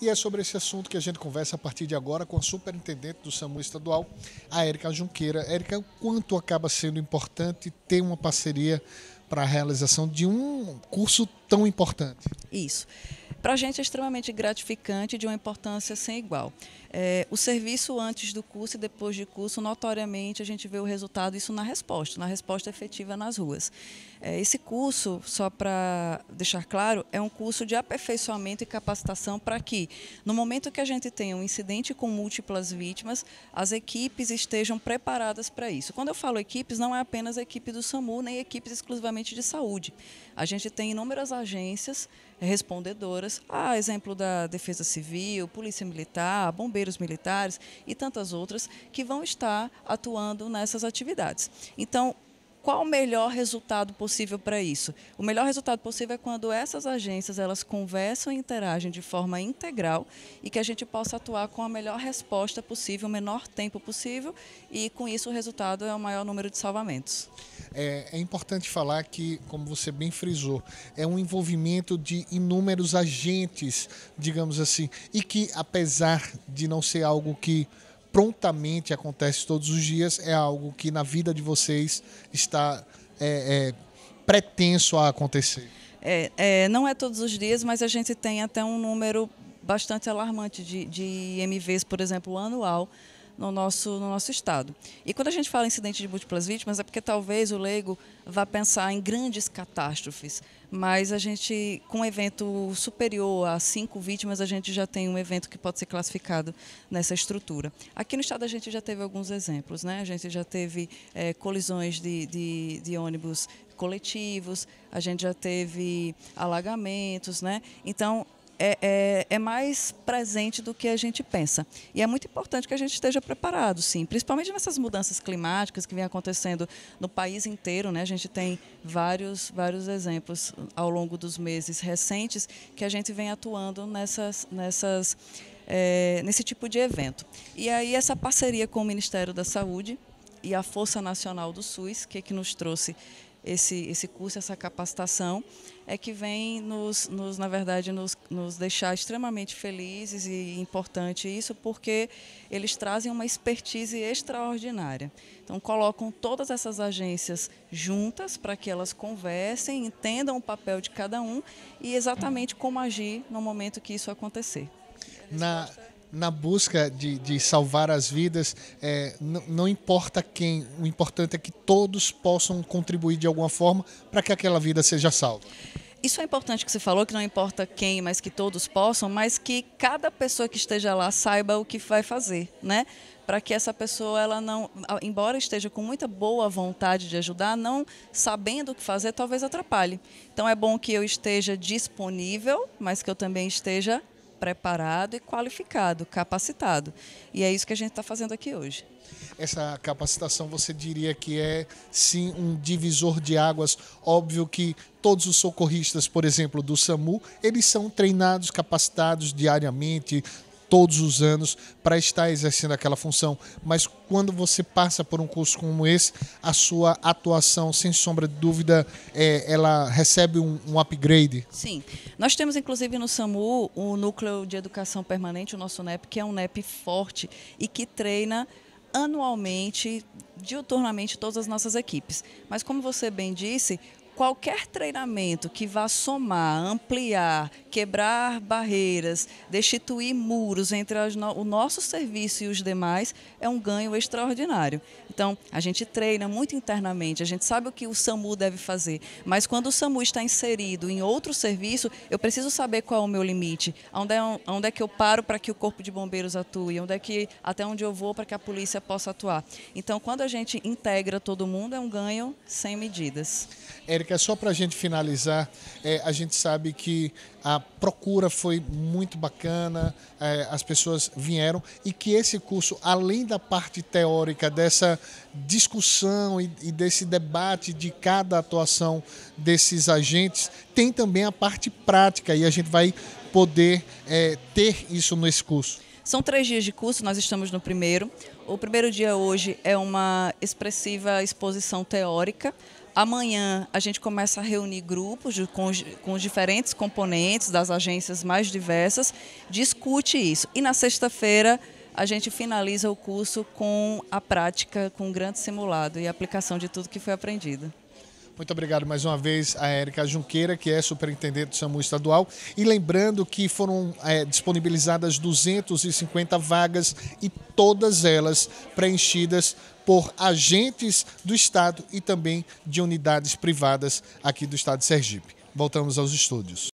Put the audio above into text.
E é sobre esse assunto que a gente conversa a partir de agora com a superintendente do SAMU estadual, a Érica Junqueira. Érica, o quanto acaba sendo importante ter uma parceria para a realização de um curso tão importante? Isso. Para a gente é extremamente gratificante de uma importância sem igual. É, o serviço antes do curso e depois de curso, notoriamente, a gente vê o resultado, isso na resposta, na resposta efetiva nas ruas. É, esse curso, só para deixar claro, é um curso de aperfeiçoamento e capacitação para que, no momento que a gente tenha um incidente com múltiplas vítimas, as equipes estejam preparadas para isso. Quando eu falo equipes, não é apenas a equipe do SAMU, nem equipes exclusivamente de saúde. A gente tem inúmeras agências respondedoras, a ah, exemplo da Defesa Civil, Polícia Militar, Bombeiros bombeiros militares e tantas outras que vão estar atuando nessas atividades. Então, qual o melhor resultado possível para isso? O melhor resultado possível é quando essas agências elas conversam e interagem de forma integral e que a gente possa atuar com a melhor resposta possível, o menor tempo possível e com isso o resultado é o maior número de salvamentos. É, é importante falar que, como você bem frisou, é um envolvimento de inúmeros agentes, digamos assim, e que apesar de não ser algo que prontamente acontece todos os dias, é algo que na vida de vocês está é, é, pretenso a acontecer? É, é, não é todos os dias, mas a gente tem até um número bastante alarmante de, de IMVs, por exemplo, anual, no nosso, no nosso Estado. E quando a gente fala em incidente de múltiplas vítimas, é porque talvez o leigo vá pensar em grandes catástrofes, mas a gente, com um evento superior a cinco vítimas, a gente já tem um evento que pode ser classificado nessa estrutura. Aqui no Estado a gente já teve alguns exemplos, né? a gente já teve é, colisões de, de, de ônibus coletivos, a gente já teve alagamentos, né? Então, é, é, é, mais presente do que a gente pensa. E é muito importante que a gente esteja preparado, sim, principalmente nessas mudanças climáticas que vêm acontecendo no país inteiro. Né? A gente tem vários, vários exemplos ao longo dos meses recentes que a gente vem atuando nessas, nessas, é, nesse tipo de evento. E aí, essa parceria com o Ministério da Saúde e a Força Nacional do SUS, que, é que nos trouxe esse, esse curso, essa capacitação, é que vem nos, nos na verdade, nos, nos deixar extremamente felizes e importante isso, porque eles trazem uma expertise extraordinária. Então, colocam todas essas agências juntas para que elas conversem, entendam o papel de cada um e exatamente como agir no momento que isso acontecer. Na, na busca de, de salvar as vidas, é, não importa quem, o importante é que todos possam contribuir de alguma forma para que aquela vida seja salva. Isso é importante que você falou, que não importa quem, mas que todos possam, mas que cada pessoa que esteja lá saiba o que vai fazer, né? Para que essa pessoa, ela não, embora esteja com muita boa vontade de ajudar, não sabendo o que fazer, talvez atrapalhe. Então é bom que eu esteja disponível, mas que eu também esteja preparado e qualificado, capacitado. E é isso que a gente está fazendo aqui hoje. Essa capacitação você diria que é sim um divisor de águas. Óbvio que todos os socorristas, por exemplo, do SAMU, eles são treinados, capacitados diariamente, todos os anos para estar exercendo aquela função. Mas quando você passa por um curso como esse, a sua atuação, sem sombra de dúvida, é, ela recebe um, um, upgrade. Sim. Nós temos, inclusive, no SAMU, o um Núcleo de Educação Permanente, o nosso NEP, que é um NEP forte e que treina anualmente, diuturnamente, todas as nossas equipes. Mas como você bem disse, qualquer treinamento que vá somar, ampliar, quebrar barreiras, destituir muros entre o nosso serviço e os demais é um ganho extraordinário. Então, a gente treina muito internamente, a gente sabe o que o SAMU deve fazer, mas quando o SAMU está inserido em outro serviço, eu preciso saber qual é o meu limite, onde é, onde é que eu paro para que o Corpo de Bombeiros atue, onde é que, até onde eu vou para que a polícia possa atuar. Então, quando a gente integra todo mundo, é um ganho sem medidas. Érica, é só para a gente finalizar, é, a gente sabe que a procura foi muito bacana, é, as pessoas vieram e que esse curso, além da parte teórica, dessa discussão e, e desse debate de cada atuação desses agentes, tem também a parte prática e a gente vai poder é, ter isso nesse curso. São três dias de curso, nós estamos no primeiro. O primeiro dia hoje é uma expressiva exposição teórica Amanhã a gente começa a reunir grupos de, com, com os diferentes componentes das agências mais diversas, discute isso. E na sexta-feira a gente finaliza o curso com a prática, com um grande simulado e aplicação de tudo que foi aprendido. Muito obrigado mais uma vez a Érica Junqueira, que é superintendente do SAMU estadual. E lembrando que foram é, disponibilizadas 250 vagas e todas elas preenchidas por agentes do Estado e também de unidades privadas aqui do Estado de Sergipe. Voltamos aos estúdios.